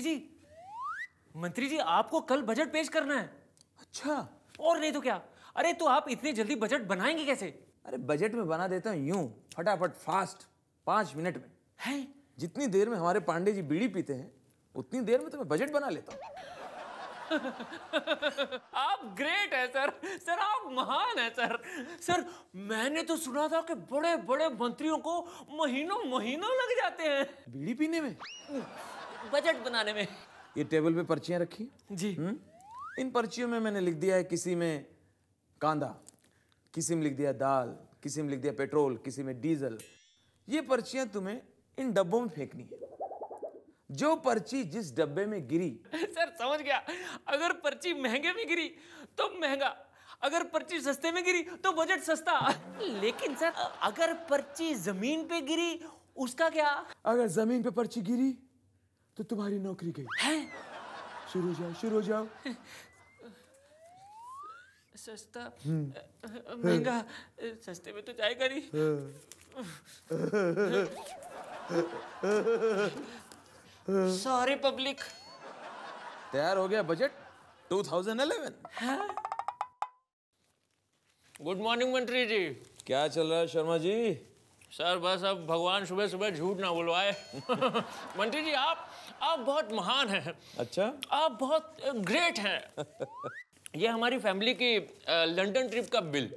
मंत्री जी मंत्री जी आपको कल बजट पेश करना है अच्छा और नहीं तो क्या अरे तो आप इतनी जल्दी बजट बनाएंगे कैसे अरे बजट में बना देता हूँ यूं फटाफट फास्ट पांच मिनट में है जितनी देर में हमारे पांडे जी बीड़ी पीते हैं उतनी देर में तो मैं बजट बना लेता हूँ आप ग्रेट है सर सर आप महान है सर सर मैंने तो सुना था कि बड़े बड़े मंत्रियों को महीनों महीनों लग जाते हैं बीड़ी पीने में बजट बनाने में ये टेबल पे पर्चियां रखी जी हुँ? हम्म? इन पर्चियों में मैंने लिख दिया है किसी में कांदा किसी में लिख दिया दाल किसी में लिख दिया पेट्रोल किसी में डीजल ये पर्चियां तुम्हें इन डब्बों में फेंकनी है जो पर्ची जिस डब्बे में गिरी सर समझ गया अगर पर्ची महंगे में गिरी तो महंगा अगर पर्ची सस्ते में गिरी तो बजट सस्ता लेकिन सर अगर पर्ची जमीन पे गिरी उसका क्या अगर जमीन पे पर्ची गिरी तो तुम्हारी नौकरी गई है शुरू हो जाओ शुरू हो जाओ सस्ता हम्म। महंगा सस्ते में तो जाएगा नहीं सॉरी पब्लिक तैयार हो गया बजट 2011 हाँ? गुड मॉर्निंग मंत्री जी क्या चल रहा है शर्मा जी सर बस अब भगवान सुबह सुबह झूठ ना बुलवाए मंत्री जी आप आप बहुत महान हैं अच्छा आप बहुत ग्रेट हैं ये हमारी फैमिली की लंदन ट्रिप का बिल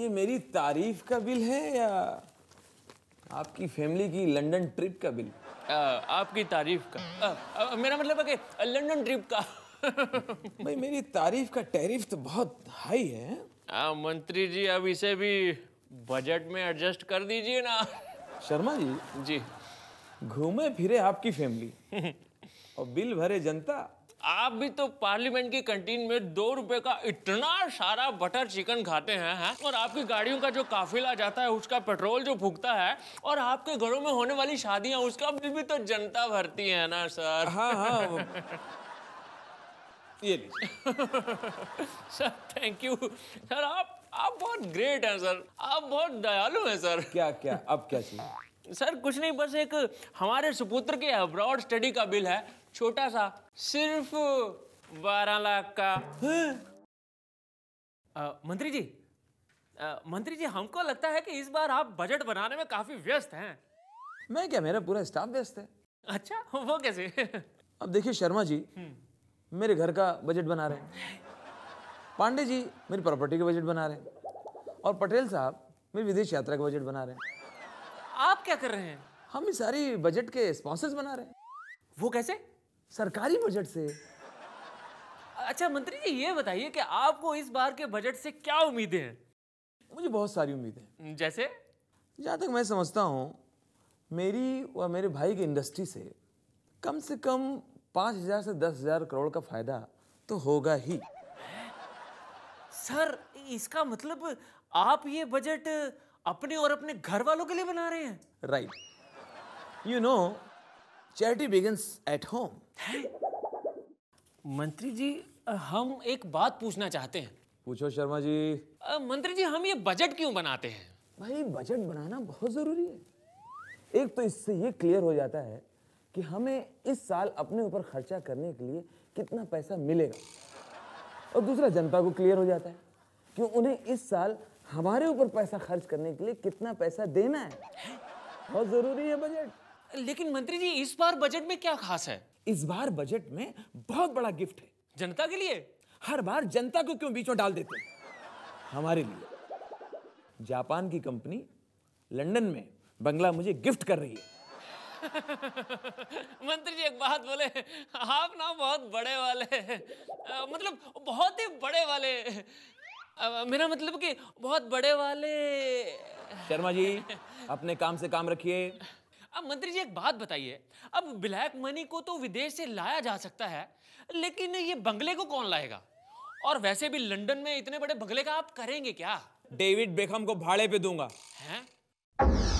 ये मेरी तारीफ का बिल है या आपकी फैमिली की लंदन ट्रिप का बिल आ, आपकी तारीफ का आ, आ, मेरा मतलब है कि लंदन ट्रिप का भाई मेरी तारीफ का टैरिफ तो बहुत हाई है आ, हाँ, मंत्री जी अब इसे भी बजट में एडजस्ट कर दीजिए ना शर्मा जी जी घूमे फिरे आपकी फैमिली और बिल भरे जनता आप भी तो पार्लियामेंट की कंटीन में दो रुपए का इतना सारा बटर चिकन खाते हैं है? और आपकी गाड़ियों का जो काफिला जाता है उसका पेट्रोल जो फूकता है और आपके घरों में होने वाली शादियां उसका बिल भी तो जनता भरती है ना सर हाँ हाँ ये सर थैंक यू सर आप आप बहुत ग्रेट हैं सर आप बहुत दयालु हैं सर क्या क्या अब क्या चाहिए सर कुछ नहीं बस एक हमारे सुपुत्र के अब्रॉड स्टडी का बिल है छोटा सा सिर्फ बारह लाख का आ, हाँ। मंत्री जी आ, मंत्री जी हमको लगता है कि इस बार आप बजट बनाने में काफी व्यस्त हैं मैं क्या मेरा पूरा स्टाफ व्यस्त है अच्छा वो कैसे अब देखिए शर्मा जी हम्म। मेरे घर का बजट बना रहे हैं पांडे जी मेरी प्रॉपर्टी का बजट बना रहे हैं और पटेल साहब मेरी विदेश यात्रा का बजट बना रहे हैं आप क्या कर रहे हैं हम इस सारी बजट के स्पॉन्सर्स बना रहे हैं वो कैसे सरकारी बजट से अच्छा मंत्री जी ये बताइए कि आपको इस बार के बजट से क्या उम्मीदें हैं मुझे बहुत सारी उम्मीदें हम्म, जैसे जहाँ तक मैं समझता हूँ मेरी और मेरे भाई की इंडस्ट्री से कम से कम पाँच हज़ार से दस हज़ार करोड़ का फ़ायदा तो होगा ही सर इसका मतलब आप ये बजट अपने और अपने घर वालों के लिए बना रहे हैं right you know charity begins at home मंत्री जी हम एक बात पूछना चाहते हैं पूछो शर्मा जी मंत्री जी हम ये बजट क्यों बनाते हैं भाई बजट बनाना बहुत ज़रूरी है एक तो इससे ये क्लियर हो जाता है कि हमें इस साल अपने ऊपर खर्चा करने के लिए कितना पैसा मिलेगा और दूसरा जनता को क्लियर हो जाता है कि उन्हें इस साल हमारे ऊपर पैसा खर्च करने के लिए कितना पैसा देना है बहुत जरूरी है बजट लेकिन मंत्री जी इस बार बजट में क्या खास है इस बार बजट में बहुत बड़ा गिफ्ट है जनता के लिए हर बार जनता को क्यों बीच में डाल देते हमारे लिए जापान की कंपनी लंदन में बंगला मुझे गिफ्ट कर रही है मंत्री जी एक बात बोले आप ना बहुत बड़े वाले आ, मतलब बहुत ही बड़े वाले आ, मेरा मतलब कि बहुत बड़े वाले शर्मा जी अपने काम से काम रखिए अब मंत्री जी एक बात बताइए अब ब्लैक मनी को तो विदेश से लाया जा सकता है लेकिन ये बंगले को कौन लाएगा और वैसे भी लंदन में इतने बड़े बंगले का आप करेंगे क्या डेविड बेखम को भाड़े पे दूंगा है